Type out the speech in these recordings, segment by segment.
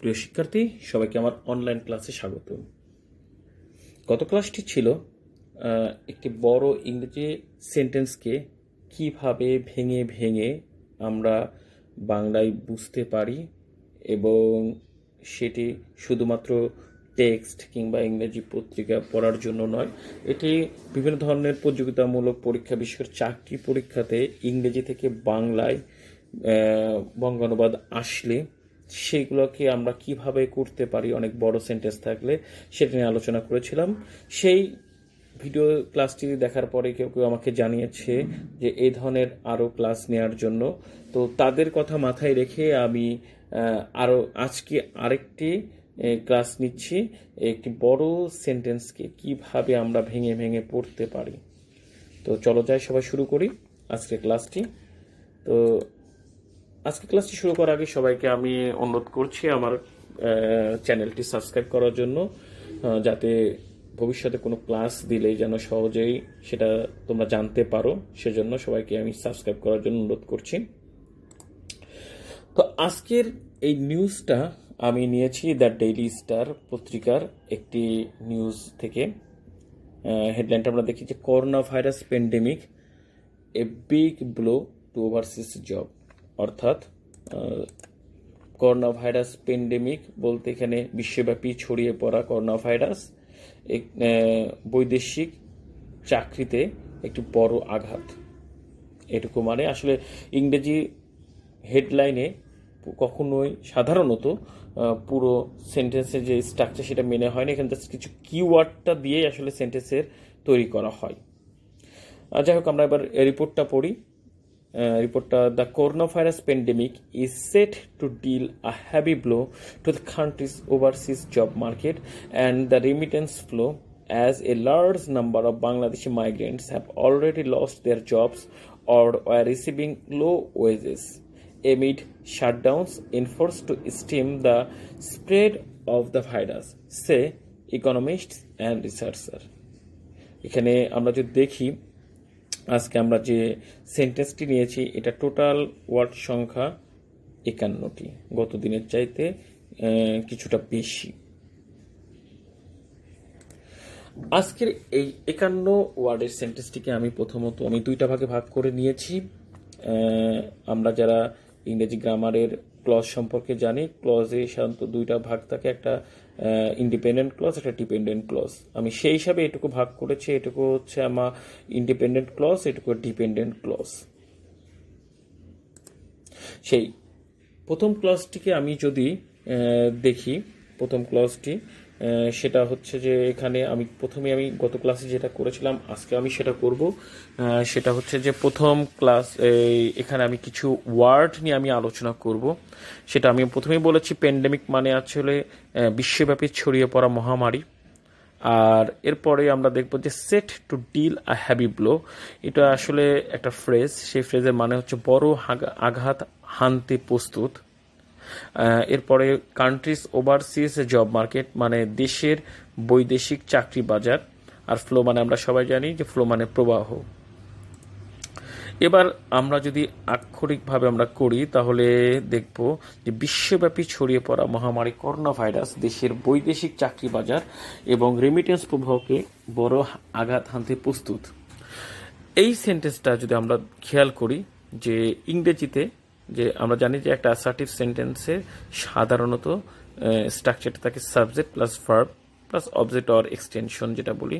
প্রিয় শিক্ষার্থী সবাইকে আমার অনলাইন ক্লাসে স্বাগত গত ক্লাসটি ছিল একটি বড় ইংরেজি সেন্টেন্সকে কিভাবে ভেঙে ভেঙে আমরা বাংলায় বুঝতে পারি এবং সেটি শুধুমাত্র টেক্সট কিংবা ইংরেজি পত্রিকা পড়ার জন্য নয় এটি বিভিন্ন ধরনের প্রতিযোগিতামূলক পরীক্ষা বিশেষ করে চাকরি পরীক্ষাতে ইংরেজি থেকে বাংলায় বঙ্গানুবাদ আসলে সেইগুলোকে আমরা কিভাবে করতে পারি অনেক বড় সেন্টেন্স থাকলে সেটা নিয়ে আলোচনা করেছিলাম সেই ভিডিও ক্লাসটি দেখার পরে কেউ কেউ আমাকে জানিয়েছে যে এই ধরনের আরও ক্লাস নেওয়ার জন্য তো তাদের কথা মাথায় রেখে আমি আরও আজকে আরেকটি ক্লাস নিচ্ছি একটি বড় সেন্টেন্সকে কিভাবে আমরা ভেঙে ভেঙে পড়তে পারি তো চলো যাই সবাই শুরু করি আজকের ক্লাসটি তো আজকে ক্লাসটি শুরু করার আগে সবাইকে আমি অনুরোধ করছি আমার চ্যানেলটি সাবস্ক্রাইব করার জন্য যাতে ভবিষ্যতে কোনো ক্লাস দিলেই যেন সহজেই সেটা তোমরা জানতে পারো সেজন্য সবাইকে আমি সাবস্ক্রাইব করার জন্য অনুরোধ করছি তো আজকের এই নিউজটা আমি নিয়েছি দ্য ডেইলি স্টার পত্রিকার একটি নিউজ থেকে হেডলাইনটা আমরা দেখি যে corona virus pandemic a big blow to overseas job অর্থাৎ করোনা ভাইরাস পেন্ডেমিক বলতে এখানে বিশ্বব্যাপী ছড়িয়ে পড়া করোনা ভাইরাস বৈদেশিক চাকরিতে একটি বড় আঘাত এটুকু মানে আসলে ইংরেজি হেডলাইনে কখনোই সাধারণত পুরো সেন্টেন্সের যে স্ট্রাকচার সেটা মেনে হয় না এখানে কিছু কিওয়ার্ডটা দিয়েই আসলে সেন্টেন্সের তৈরি করা হয় যাই হোক আমরা এবার রিপোর্টটা পড়ি Uh, uh, the coronavirus pandemic is set to deal a heavy blow to the country's overseas job market and the remittance flow as a large number of Bangladeshi migrants have already lost their jobs or are receiving low wages amid shutdowns enforced to stem the spread of the virus say economists and researchers এখানে আমরা যদি দেখি আজকে আমরা যে সেন্টেন্সটি নিয়েছি এটা total word সংখ্যা একান্নটি গত দিনের চাইতে কিছুটা বেশি আজকের এই একান্ন ওয়ার্ডের সেন্টেন্সটিকে আমি প্রথমত আমি দুইটা ভাগে ভাগ করে নিয়েছি আমরা যারা ইংরেজি গ্রামারের ক্লজ সম্পর্কে জানি ক্লজে সাধারণত দুইটা ভাগ থাকে একটা ইন্ডিপেন্ডেন্ট ক্লস একটা ডিপেন্ডেন্ট ক্লজ আমি সেই হিসাবে এটুকু ভাগ করেছি এটুকু হচ্ছে আমার ইন্ডিপেন্ডেন্ট ক্লস এটুকু ডিপেন্ডেন্ট ক্লজ সেই প্রথম ক্লসটিকে আমি যদি দেখি প্রথম ক্লজটি সেটা হচ্ছে যে এখানে আমি প্রথমে আমি গত ক্লাসে যেটা করেছিলাম আজকে আমি সেটা করব সেটা হচ্ছে যে প্রথম ক্লাস এখানে আমি কিছু ওয়ার্ড নিয়ে আমি আলোচনা করব সেটা আমি প্রথমেই বলেছি প্যান্ডেমিক মানে আসলে বিশ্বব্যাপী ছড়িয়ে পড়া মহামারী আর এরপরে আমরা দেখব যে set to deal a heavy blow এটা আসলে একটা ফ্রেজ সেই ফ্রেজের মানে হচ্ছে বড় আঘাত হানতে প্রস্তুত এরপরে কান্ট্রিজ ওভারসিজ জব মার্কেট মানে দেশের বৈদেশিক চাকরি বাজার আর ফ্লো মানে আমরা সবাই জানি যে ফ্লো মানে প্রবাহ এবার আমরা যদি আক্ষরিকভাবে আমরা করি তাহলে দেখব যে বিশ্বব্যাপী ছড়িয়ে পড়া মহামারী করোনা ভাইরাস দেশের বৈদেশিক চাকরি বাজার এবং রেমিটেন্স প্রবাহকে বড় আঘাত হানতে প্রস্তুত এই সেন্টেন্সটা যদি আমরা খেয়াল করি যে ইংরেজিতে যে আমরা জানি যে একটা অ্যাসার্টিভ সেন্টেন্সে সাধারণত স্ট্রাকচারটা থাকে subject plus verb plus object or extension যেটা বলি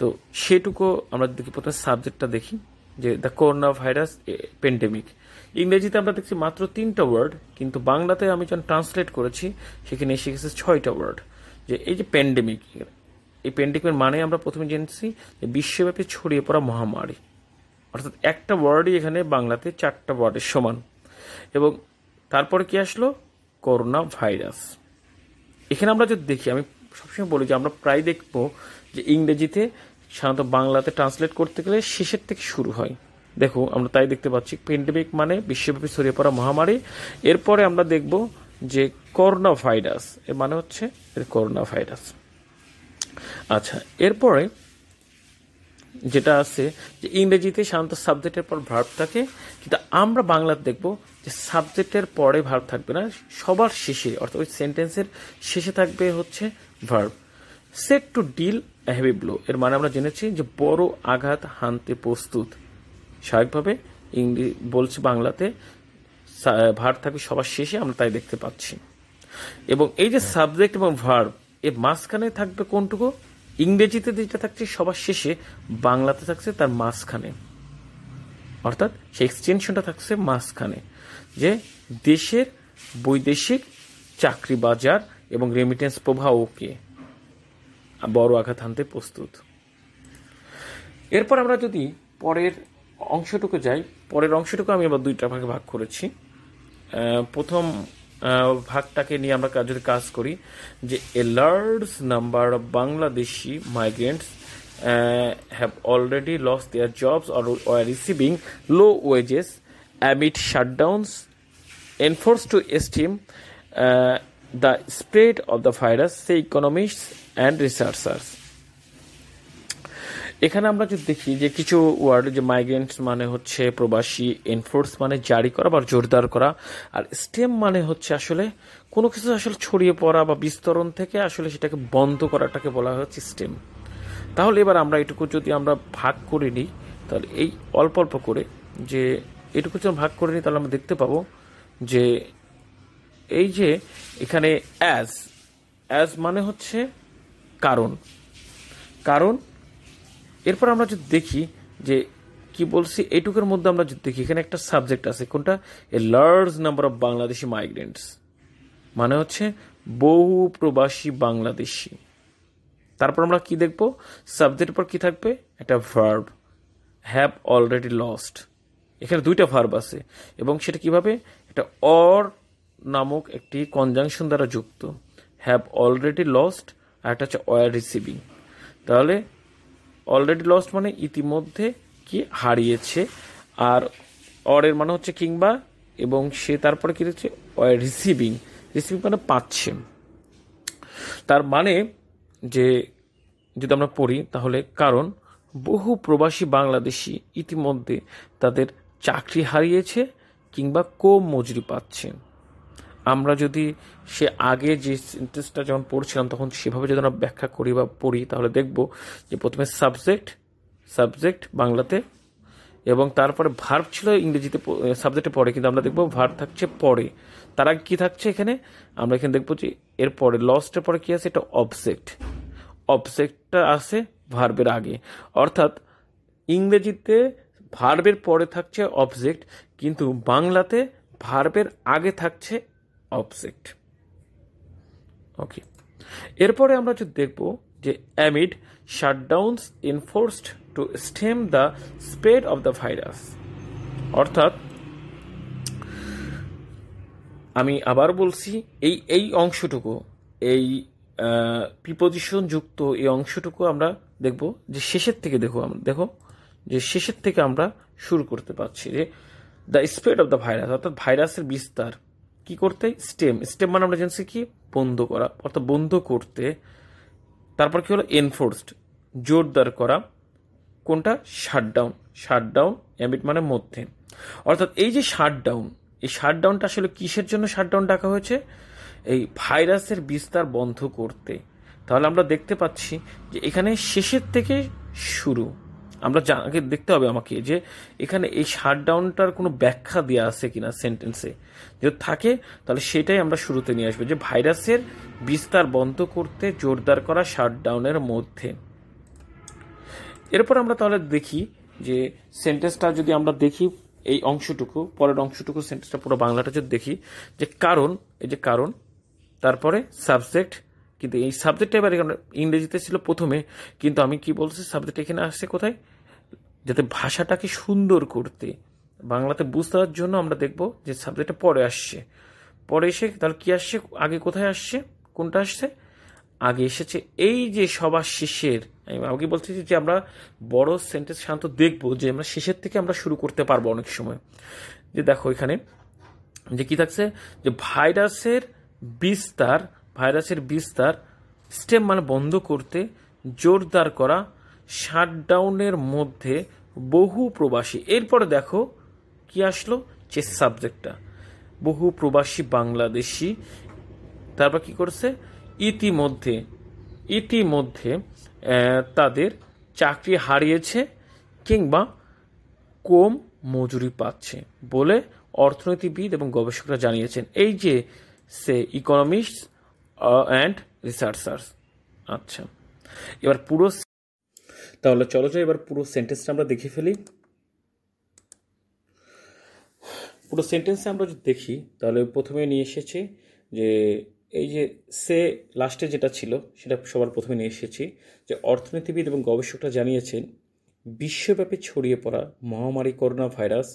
তো সেটুকু আমরা দেখি প্রথমে সাবজেক্টটা দেখি যে দ্য করোনা ভাইরাস পেন্ডেমিক ইংরেজিতে আমরা দেখছি মাত্র তিনটা ওয়ার্ড কিন্তু বাংলাতে আমি যখন ট্রান্সলেট করেছি সেখানে এসে গেছে ছয়টা ওয়ার্ড যে এই যে প্যান্ডেমিক এই প্যান্ডেমিকের মানে আমরা প্রথমে জেনেছি যে বিশ্বব্যাপী ছড়িয়ে পড়া মহামারী অর্থাৎ একটা ওয়ার্ডই এখানে বাংলাতে চারটা ওয়ার্ডের সমান এবং তারপর কি আসলো করোনা ভাইরাস এখানে আমরা যদি দেখি আমি সবসময় বলি যে আমরা প্রায় দেখব যে ইংরেজিতে সাধারণত বাংলাতে ট্রান্সলেট করতে গেলে শেষের থেকে শুরু হয় দেখো আমরা তাই দেখতে পাচ্ছি প্যান্ডেমিক মানে বিশ্বব্যাপী ছড়িয়ে পড়া মহামারী এরপরে আমরা দেখব যে করোনা ভাইরাস এর মানে হচ্ছে করোনা ভাইরাস আচ্ছা এরপরে যেটা আছে যে ইংরেজিতে সাধারণত সাবজেক্টের পর ভার্ব থাকে কিন্তু আমরা বাংলাতে দেখব যে সাবজেক্টের পরে ভার্ব থাকবে না সবার শেষে অর্থাৎ ওই সেন্টেন্সের শেষে থাকবে হচ্ছে verb set to deal heavy blow এর মানে আমরা জেনেছি যে বড় আঘাত হানতে প্রস্তুত স্বাভাবিকভাবে ইংরেজি বলছে বাংলাতে ভার্ব থাকবে সবার শেষে আমরা তাই দেখতে পাচ্ছি এবং এই যে সাবজেক্ট এবং ভার্ব এর মাঝখানে থাকবে কোনটুকু ইংরেজিতে যেটা থাকছে সবার শেষে বাংলাতে থাকছে তার মাঝখানে অর্থাৎ সেই এক্সটেনশনটা থাকছে মাঝখানে যে দেশের বৈদেশিক চাকরি বাজার এবং রেমিটেন্স ওকে বড় আঘাত আনতে প্রস্তুত এরপর আমরা যদি পরের অংশটুকু যাই পরের অংশটুকু আমি আবার দুইটা ভাগে ভাগ করেছি প্রথম ভাগটাকে নিয়ে আমরা যদি কাজ করি যে a large number of Bangladeshi migrants have already lost their jobs or were receiving low wages amid shutdowns enforced to stem the spread of the virus say economist and researchers এখানে আমরা যদি দেখি যে কিছু ওয়ার্ড যে মাইগ্রেন্টস মানে হচ্ছে প্রবাসী এনফোর্স মানে জারি করা বা জোরদার করা আর স্টেম মানে হচ্ছে আসলে কোনো কিছু আসলে ছড়িয়ে পড়া বা বিস্তরণ থেকে আসলে সেটাকে বন্ধ করাটাকে বলা হচ্ছে স্টেম তাহলে এবার আমরা এটুকু যদি আমরা ভাগ করে নিই তাহলে এই অল্প অল্প করে যে এটুকু যদি ভাগ করে নিই তাহলে আমরা দেখতে পাবো যে এই যে এখানে অ্যাজ অ্যাজ মানে হচ্ছে কারণ কারণ এরপর আমরা যদি দেখি যে কি বলছি এটুকের মধ্যে আমরা যদি দেখি এখানে একটা সাবজেক্ট আছে কোনটা a large number of Bangladeshi migrants মানে হচ্ছে বহু প্রবাসী বাংলাদেশি তারপর আমরা কি দেখব সাবজেক্টের পর কি থাকবে একটা ভার্ব হ্যাভ অলরেডি লস্ট এখানে দুইটা ভার্ব আছে এবং সেটা কিভাবে এটা অর নামক একটি কনজাংশন দ্বারা যুক্ত হ্যাভ অলরেডি লস্ট আর একটা হচ্ছে অয়ার রিসিভিং তাহলে অলরেডি লস্ট মানে ইতিমধ্যে কি হারিয়েছে আর অরের মানে হচ্ছে কিংবা এবং সে তারপরে কী হচ্ছে রিসিভিং রিসিভিং মানে পাচ্ছে তার মানে যে যদি আমরা পড়ি তাহলে কারণ বহু প্রবাসী বাংলাদেশি ইতিমধ্যে তাদের চাকরি হারিয়েছে কিংবা কম মজুরি পাচ্ছেন আমরা যদি সে আগে যে সেন্টেন্সটা যখন পড়ছিলাম তখন সেভাবে যদি আমরা ব্যাখ্যা করি বা পড়ি তাহলে দেখব যে প্রথমে সাবজেক্ট সাবজেক্ট বাংলাতে এবং তারপরে ভার্ব ছিল ইংরেজিতে সাবজেক্টে পড়ে কিন্তু আমরা দেখবো ভার্ব থাকছে পরে তার আগে কী থাকছে এখানে আমরা এখানে দেখবো যে এরপরে লস্টের পরে কী আছে এটা অবজেক্ট অবজেক্টটা আছে ভার্বের আগে অর্থাৎ ইংরেজিতে ভার্বের পরে থাকছে অবজেক্ট কিন্তু বাংলাতে ভার্বের আগে থাকছে অবজেক্ট ওকে এরপরে আমরা যে দেখব যে amid shutdowns enforced to stem the spread of the virus অর্থাৎ আমি আবার বলছি এই এই অংশটুকু এই প্রিপোজিশন যুক্ত এই অংশটুকু আমরা দেখব যে শেষের থেকে দেখো আমরা দেখো যে শেষের থেকে আমরা শুরু করতে পারছি যে the spread of the virus অর্থাৎ ভাইরাসের বিস্তার কি করতে স্টেম স্টেম মানে আমরা জানছি কি বন্ধ করা অর্থাৎ বন্ধ করতে তারপর কি হলো এনফোর্সড জোরদার করা কোনটা শাটডাউন শাটডাউন অ্যামিট মানে মধ্যে অর্থাৎ এই যে শাটডাউন এই শাটডাউনটা আসলে কিসের জন্য শাটডাউন ডাকা হয়েছে এই ভাইরাসের বিস্তার বন্ধ করতে তাহলে আমরা দেখতে পাচ্ছি যে এখানে শেষের থেকে শুরু আমরা আগে দেখতে হবে আমাকে যে এখানে এই শাটডাউনটার কোনো ব্যাখ্যা দেওয়া আছে কিনা সেন্টেন্সে যদি থাকে তাহলে সেটাই আমরা শুরুতে নিয়ে আসবো যে ভাইরাসের বিস্তার বন্ধ করতে জোরদার করা শাটডাউনের মধ্যে এরপর আমরা তাহলে দেখি যে সেন্টেন্সটা যদি আমরা দেখি এই অংশটুকু পরের অংশটুকু সেন্টেন্সটা পুরো বাংলাটা যদি দেখি যে কারণ এই যে কারণ তারপরে সাবজেক্ট কিন্তু এই সাবজেক্টটা এবার ইংরেজিতে ছিল প্রথমে কিন্তু আমি কি বলছি সাবজেক্ট এখানে আসছে কোথায় যাতে ভাষাটাকে সুন্দর করতে বাংলাতে বুঝতে পারার জন্য আমরা দেখব যে সাবজেক্টটা পরে আসছে পরে এসে তাহলে কী আসছে আগে কোথায় আসছে কোনটা আসছে আগে এসেছে এই যে সবার শেষের আমি আগে বলছি যে আমরা বড় সেন্টেন্স শান্ত দেখব যে আমরা শেষের থেকে আমরা শুরু করতে পারবো অনেক সময় যে দেখো এখানে যে কি থাকছে যে ভাইরাসের বিস্তার ভাইরাসের বিস্তার স্টেম মানে বন্ধ করতে জোরদার করা শাটডাউনের মধ্যে বহু প্রবাসী এরপরে দেখো কি আসলো যে সাবজেক্টটা বহু প্রবাসী বাংলাদেশি তারপর কি করছে ইতিমধ্যে ইতিমধ্যে তাদের চাকরি হারিয়েছে কিংবা কম মজুরি পাচ্ছে বলে অর্থনীতিবিদ এবং গবেষকরা জানিয়েছেন এই যে সে ইকোনমিস্ট অ্যান্ড রিসার্চার্স আচ্ছা এবার পুরো তাহলে চলো চলো এবার পুরো সেন্টেন্সটা আমরা দেখে ফেলি পুরো সেন্টেন্সে আমরা যদি দেখি তাহলে প্রথমে নিয়ে এসেছি যে এই যে সে লাস্টে যেটা ছিল সেটা সবার প্রথমে নিয়ে এসেছি যে অর্থনীতিবিদ এবং গবেষকরা জানিয়েছেন বিশ্বব্যাপী ছড়িয়ে পড়া মহামারী করোনা ভাইরাস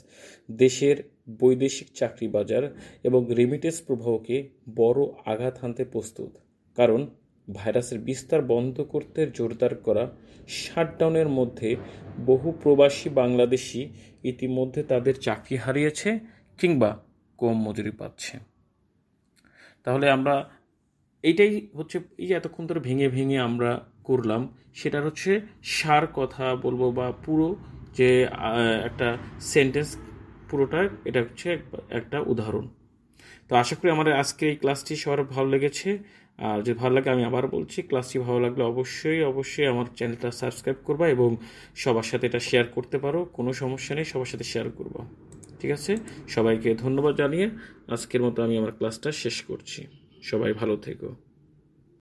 দেশের বৈদেশিক চাকরি বাজার এবং রেমিটেন্স প্রবাহকে বড় আঘাত হানতে প্রস্তুত কারণ ভাইরাসের বিস্তার বন্ধ করতে জোরদার করা শাটডাউনের মধ্যে বহু প্রবাসী বাংলাদেশি ইতিমধ্যে তাদের চাকরি হারিয়েছে কিংবা কম মজুরি পাচ্ছে তাহলে আমরা এইটাই হচ্ছে এই যে এতক্ষণ ধরে ভেঙে ভেঙে আমরা করলাম সেটার হচ্ছে সার কথা বলবো বা পুরো যে একটা সেন্টেন্স পুরোটা এটা হচ্ছে একটা উদাহরণ তো আশা করি আমার আজকে এই ক্লাসটি সবার ভালো লেগেছে আর যদি ভালো লাগে আমি আবার বলছি ক্লাসটি ভালো লাগলে অবশ্যই অবশ্যই আমার চ্যানেলটা সাবস্ক্রাইব করবা এবং সবার সাথে এটা শেয়ার করতে পারো কোনো সমস্যা নেই সবার সাথে শেয়ার করবো ঠিক আছে সবাইকে ধন্যবাদ জানিয়ে আজকের মতো আমি আমার ক্লাসটা শেষ করছি সবাই ভালো থেকো